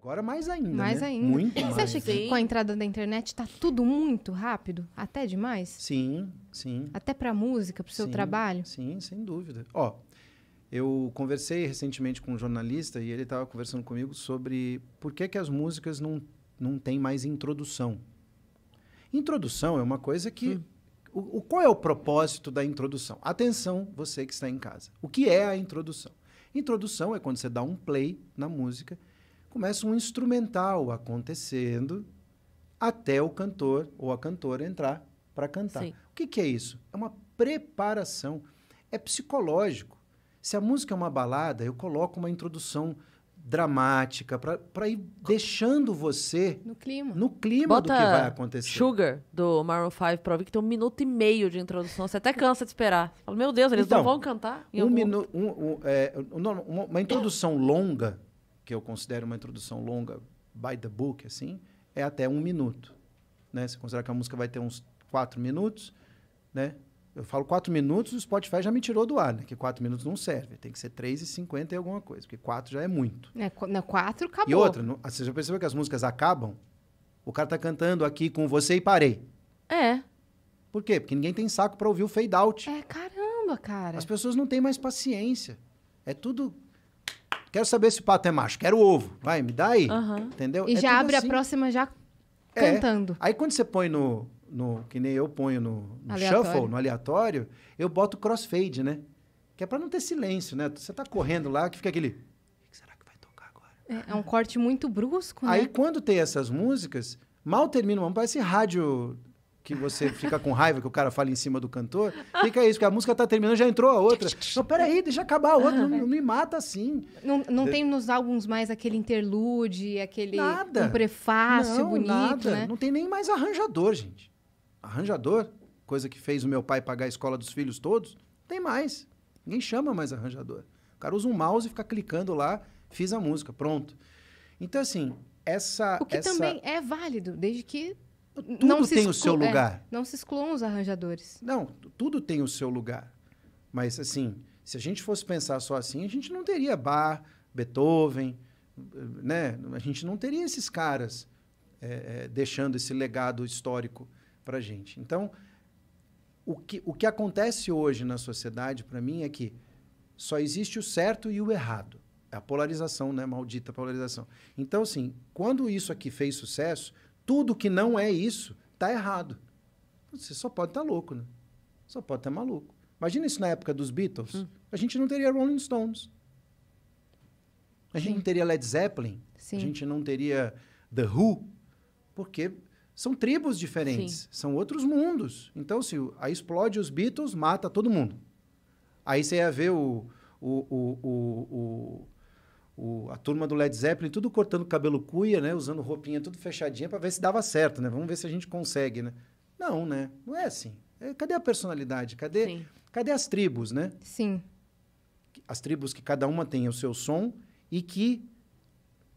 Agora mais ainda. Mais né? ainda. Muito Você acha que sim. com a entrada da internet está tudo muito rápido? Até demais? Sim, sim. Até para música, para o seu sim, trabalho? Sim, sem dúvida. Ó, eu conversei recentemente com um jornalista e ele estava conversando comigo sobre por que, que as músicas não, não têm mais introdução. Introdução é uma coisa que. Hum. O, o, qual é o propósito da introdução? Atenção, você que está em casa. O que é a introdução? Introdução é quando você dá um play na música começa um instrumental acontecendo até o cantor ou a cantora entrar para cantar. Sim. O que, que é isso? É uma preparação, é psicológico. Se a música é uma balada, eu coloco uma introdução dramática para ir deixando você no clima, no clima Bota do que vai acontecer. Sugar do Maroon 5 para ouvir que tem um minuto e meio de introdução. Você até cansa de esperar. fala, meu Deus, eles então, não vão cantar. Um um, um, é, uma introdução longa que eu considero uma introdução longa, by the book, assim, é até um minuto. Né? Você considera que a música vai ter uns quatro minutos, né? Eu falo quatro minutos, o Spotify já me tirou do ar, né? Que quatro minutos não serve. Tem que ser três e cinquenta e alguma coisa, porque quatro já é muito. É, quatro acabou. E outra, você já percebeu que as músicas acabam? O cara tá cantando aqui com você e parei. É. Por quê? Porque ninguém tem saco para ouvir o fade out. É, caramba, cara. As pessoas não têm mais paciência. É tudo Quero saber se o pato é macho. Quero ovo. Vai, me dá aí. Uhum. Entendeu? E é já abre assim. a próxima já é. cantando. Aí quando você põe no, no que nem eu ponho no, no shuffle, no aleatório, eu boto crossfade, né? Que é para não ter silêncio, né? Você tá correndo lá que fica aquele que será que vai tocar agora? É, é um corte muito brusco, Aí né? quando tem essas músicas, mal termina, parece rádio que você fica com raiva que o cara fala em cima do cantor, fica isso, que a música tá terminando, já entrou a outra. Não, peraí, deixa acabar a outra, não, não me mata assim. Não, não tem nos álbuns mais aquele interlude, aquele nada. Um prefácio não, bonito, nada. né? Não tem nem mais arranjador, gente. Arranjador, coisa que fez o meu pai pagar a escola dos filhos todos, tem mais. Ninguém chama mais arranjador. O cara usa um mouse e fica clicando lá, fiz a música, pronto. Então, assim, essa. O que essa... também é válido, desde que tudo não tem o seu é, lugar. É, não se excluam os arranjadores. Não, tudo tem o seu lugar. Mas, assim, se a gente fosse pensar só assim, a gente não teria Bach, Beethoven, né? A gente não teria esses caras é, é, deixando esse legado histórico para gente. Então, o que, o que acontece hoje na sociedade, para mim, é que só existe o certo e o errado. É a polarização, né? Maldita polarização. Então, assim, quando isso aqui fez sucesso, tudo que não é isso está errado. Você só pode estar tá louco, né? Só pode estar tá maluco. Imagina isso na época dos Beatles. Hum. A gente não teria Rolling Stones. A gente não teria Led Zeppelin. Sim. A gente não teria The Who. Porque são tribos diferentes. Sim. São outros mundos. Então, se assim, aí explode os Beatles, mata todo mundo. Aí você ia ver o, o, o, o o, a turma do Led Zeppelin, tudo cortando cabelo cuia, né? Usando roupinha tudo fechadinha para ver se dava certo, né? Vamos ver se a gente consegue, né? Não, né? Não é assim. É, cadê a personalidade? Cadê, cadê as tribos, né? Sim. As tribos que cada uma tem o seu som e que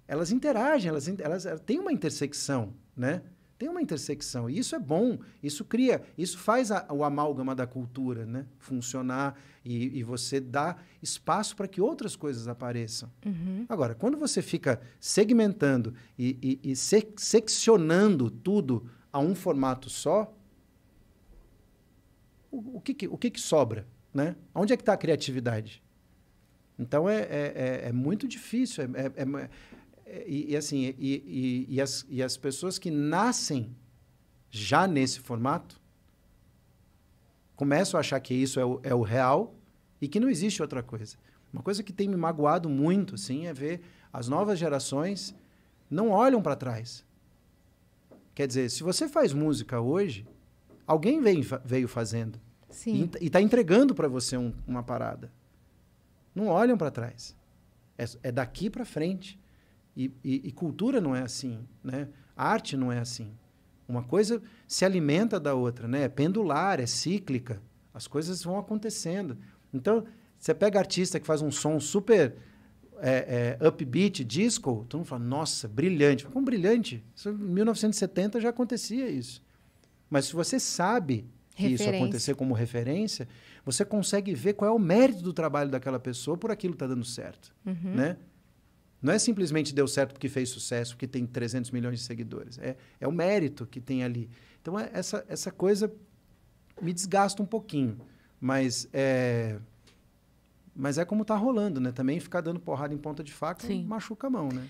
elas interagem, elas, elas, elas eh, têm uma intersecção, né? Tem uma intersecção. E isso é bom, isso cria, isso faz a, o amálgama da cultura né? funcionar e, e você dá espaço para que outras coisas apareçam. Uhum. Agora, quando você fica segmentando e, e, e seccionando tudo a um formato só, o, o, que, que, o que, que sobra? Né? Onde é que está a criatividade? Então é, é, é, é muito difícil. é, é, é é, e, e assim, e, e, as, e as pessoas que nascem já nesse formato começam a achar que isso é o, é o real e que não existe outra coisa. Uma coisa que tem me magoado muito, sim, é ver as novas gerações não olham para trás. Quer dizer, se você faz música hoje, alguém veio, veio fazendo. Sim. E está entregando para você um, uma parada. Não olham para trás. É, é daqui para frente. E, e, e cultura não é assim, né? Arte não é assim. Uma coisa se alimenta da outra, né? É pendular, é cíclica. As coisas vão acontecendo. Então, você pega artista que faz um som super é, é, upbeat, disco, todo mundo fala, nossa, brilhante. Como brilhante? Isso, em 1970 já acontecia isso. Mas se você sabe que isso acontecer como referência, você consegue ver qual é o mérito do trabalho daquela pessoa por aquilo estar está dando certo. Uhum. Né? Não é simplesmente deu certo porque fez sucesso, porque tem 300 milhões de seguidores. É, é o mérito que tem ali. Então, é, essa, essa coisa me desgasta um pouquinho. Mas é, mas é como está rolando, né? Também ficar dando porrada em ponta de faca machuca a mão, né?